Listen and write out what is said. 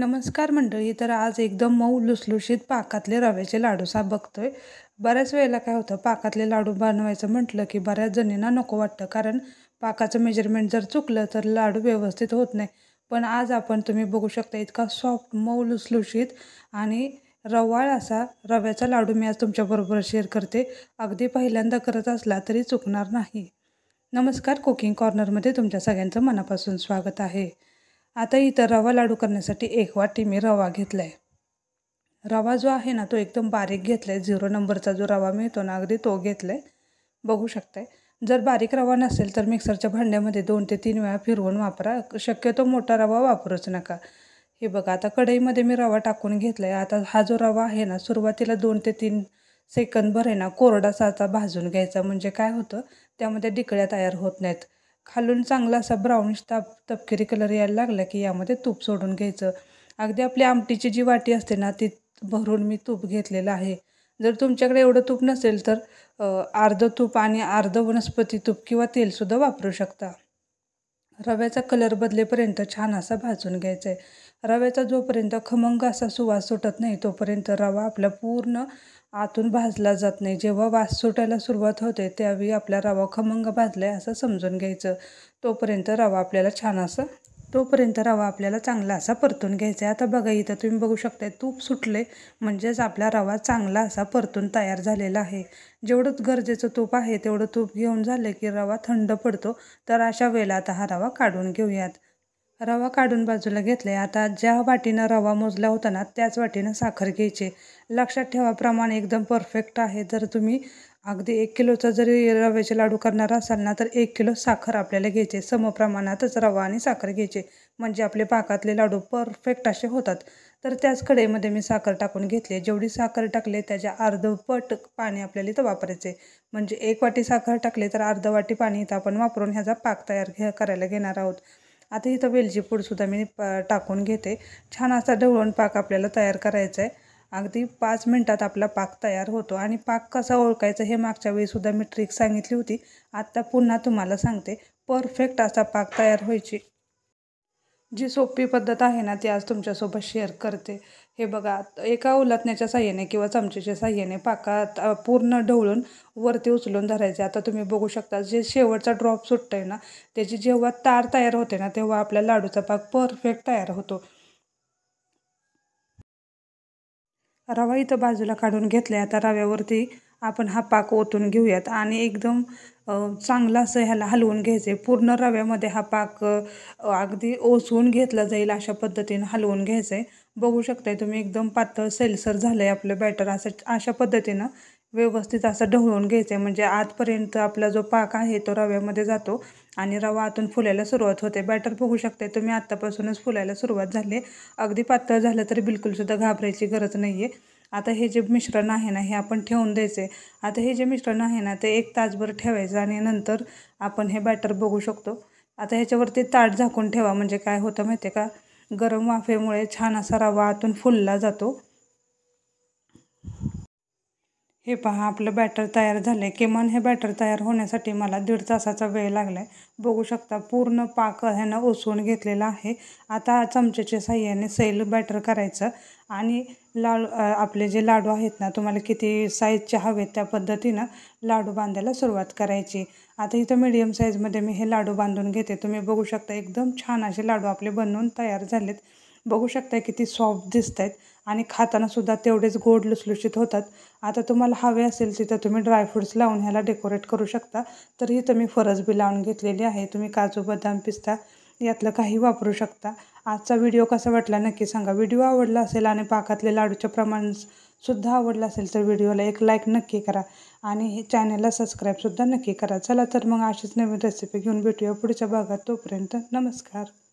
नमस्कार मंडळी तर आज एकदम मऊ लुसलुशीत पाकातले रव्याचे लाडू सा बघतोय बऱ्याच वेळेला काय होतं पाकातले लाडू बनवायचं म्हटलं की बऱ्याच जणींना नको वाटतं कारण पाकाचं मेजरमेंट जर चुकलं तर लाडू व्यवस्थित होत नाही पण आज आपण तुम्ही बघू शकता इतका सॉफ्ट मऊ लुसलुशीत आणि रवाळ असा रव्याचा लाडू मी आज तुमच्याबरोबर शेअर करते अगदी पहिल्यांदा करत असला तरी चुकणार नाही नमस्कार कुकिंग कॉर्नरमध्ये तुमच्या सगळ्यांचं मनापासून स्वागत आहे आता इथं रवा लाडू करण्यासाठी एक वाटी मी रवा घेतला रवा जो आहे ना तो एकदम बारीक घेतला आहे झिरो नंबरचा जो रवा मिळतो ना अगदी तो घेतला आहे बघू शकताय जर बारीक रवा नसेल तर मिक्सरच्या भांड्यामध्ये दोन ते तीन वेळा फिरवून वापरा शक्यतो मोठा रवा वापरूच नका हे बघा आता कढईमध्ये मी रवा टाकून घेतला आहे आता हा जो रवा आहे ना सुरुवातीला दोन ते तीन सेकंदभर आहे ना कोरडा साचा भाजून घ्यायचा म्हणजे काय होतं त्यामध्ये डिकळ्या तयार होत नाहीत खालून चांगला असा ब्राऊनिश ताप तपकिरी कलर यायला लागला की यामध्ये तूप सोडून घ्यायचं अगदी आपली आमटीची जी वाटी असते ना ती भरून मी तूप घेतलेलं आहे जर तुमच्याकडे एवढं तूप नसेल तर अर्धं तूप आणि अर्धं वनस्पती तूप किंवा तेलसुद्धा वापरू शकता रव्याचा कलर बदलेपर्यंत छान असा भाजून घ्यायचा आहे रव्याचा जोपर्यंत खमंग असा सुवास सुटत नाही तोपर्यंत रवा आपला पूर्ण आतून भाजला जात नाही जेव्हा वास सुटायला सुरुवात होते त्यावेळी आपला रवा खमंग भाजला आहे असं समजून घ्यायचं तोपर्यंत रवा आपल्याला छान असं तोपर्यंत रवा आपल्याला चांगला असा परतून घ्यायचा आहे आता बघा इथं तुम्ही बघू शकताय तूप सुटले म्हणजेच आपला रवा चांगला असा परतून तयार झालेला आहे जेवढं गरजेचं तूप आहे तेवढं तूप घेऊन झालं की रवा थंड पडतो तर अशा वेळेला आता हा रवा काढून घेऊयात रवा काढून बाजूला घेतले आता ज्या वाटीनं रवा मोजला होता ना त्याच वाटीनं साखर घ्यायची लक्षात ठेवा प्रमाण एकदम परफेक्ट आहे जर तुम्ही अगदी एक किलोचा जरी रव्याचे लाडू करणार असाल ना तर एक किलो साखर आपल्याला घ्यायचे समप्रमाणातच रवा आणि साखर घ्यायचे म्हणजे आपले पाकातले लाडू परफेक्ट असे होतात तर त्याच कडेमध्ये मी साखर टाकून घेतली जेवढी साखर टाकले त्याच्या अर्धपट पाणी आपल्याला इथं वापरायचे म्हणजे एक वाटी साखर टाकले तर अर्धवाटी वाटी पाणी इथं आपण वापरून ह्याचा पाक तयार करायला घेणार आहोत आता इथं वेलची पूडसुद्धा मी टाकून घेते छान असा ढवळून पाक आपल्याला तयार करायचा आहे अगदी पाच मिनटात आपला पाक तयार होतो आणि पाक कसा ओळखायचा हे मागच्या वेळीसुद्धा मी ट्रिक सांगितली होती आत्ता पुन्हा तुम्हाला सांगते परफेक्ट असा पाक तयार व्हायची जी सोपी पद्धत आहे ना ती आज तुमच्यासोबत शेअर करते हे बघा एका उलटण्याच्या साह्याने किंवा चमचेच्या साह्याने पाकात पूर्ण ढवळून वरती उचलून धरायचे आता तुम्ही बघू शकता जे शेवटचा ड्रॉप सुटतं आहे ना त्याची जेव्हा तार तयार होते ना तेव्हा आपल्या लाडूचा पाक परफेक्ट तयार होतो रवा इथं बाजूला काढून घेतला आता रव्यावरती आपण हा पाक ओतून घेऊयात आणि एकदम चांगला असं ह्याला हलवून घ्यायचं आहे पूर्ण रव्यामध्ये हा पाक अगदी ओसवून घेतला जाईल अशा पद्धतीनं हलवून घ्यायचं आहे बघू शकताय तुम्ही एकदम पातळ सेलसर झालं आहे आपलं बॅटर असं अशा पद्धतीनं व्यवस्थित असं ढवळून घ्यायचं आहे म्हणजे आजपर्यंत आपला जो पाक आहे तो रव्यामध्ये जातो आणि रवा आतून फुलायला सुरुवात होते बॅटर बघू शकते तुम्ही आत्तापासूनच फुलायला सुरुवात झाली अगदी पातळ झालं तरी बिलकुलसुद्धा घाबरायची गरज नाही आहे आता हे जे मिश्रण आहे ना हे आपण ठेवून द्यायचे आता हे जे मिश्रण आहे ना ते एक तासभर ठेवायचं आणि नंतर आपण हे बॅटर बघू शकतो आता ह्याच्यावरती ताट झाकून ठेवा म्हणजे काय होतं माहिती आहे का गरम वाफेमुळे छान असा रवा आतून फुलला जातो हे पहा आपलं बॅटर तयार झालं आहे किमान हे बॅटर तयार होण्यासाठी मला दीड तासाचा वेळ लागला आहे बघू शकता पूर्ण पाक ह्यानं उसळून घेतलेला आहे आता चमच्याच्या साह्याने सैल बॅटर करायचं आणि लाडू आपले जे लाडू आहेत ना तुम्हाला किती साईजचे हवेत त्या पद्धतीनं लाडू बांधायला सुरुवात करायची आता इथं मिडियम साईजमध्ये मी हे लाडू बांधून घेते तुम्ही बघू शकता एकदम छान असे लाडू आपले बनवून तयार झालेत बघू शकता किती सॉफ्ट दिसत आहेत आणि खातानासुद्धा तेवढेच गोड लुसलुशीत होतात आता तुम्हाला हवे असेल तिथं तुम्ही ड्रायफ्रूट्स लावून ह्याला डेकोरेट करू शकता तर ही तुम्ही फरसबी लावून घेतलेली आहे तुम्ही काजू बदाम पिस्ता यातलं काही वापरू शकता आजचा व्हिडिओ कसा वाटला नक्की सांगा व्हिडिओ आवडला असेल आणि पाकातले लाडूच्या प्रमाण सुद्धा आवडलं असेल तर व्हिडिओला एक लाईक नक्की करा आणि हे चॅनलला सबस्क्राईबसुद्धा नक्की करा चला तर मग अशीच नवीन रेसिपी घेऊन भेटूया पुढच्या भागात तोपर्यंत नमस्कार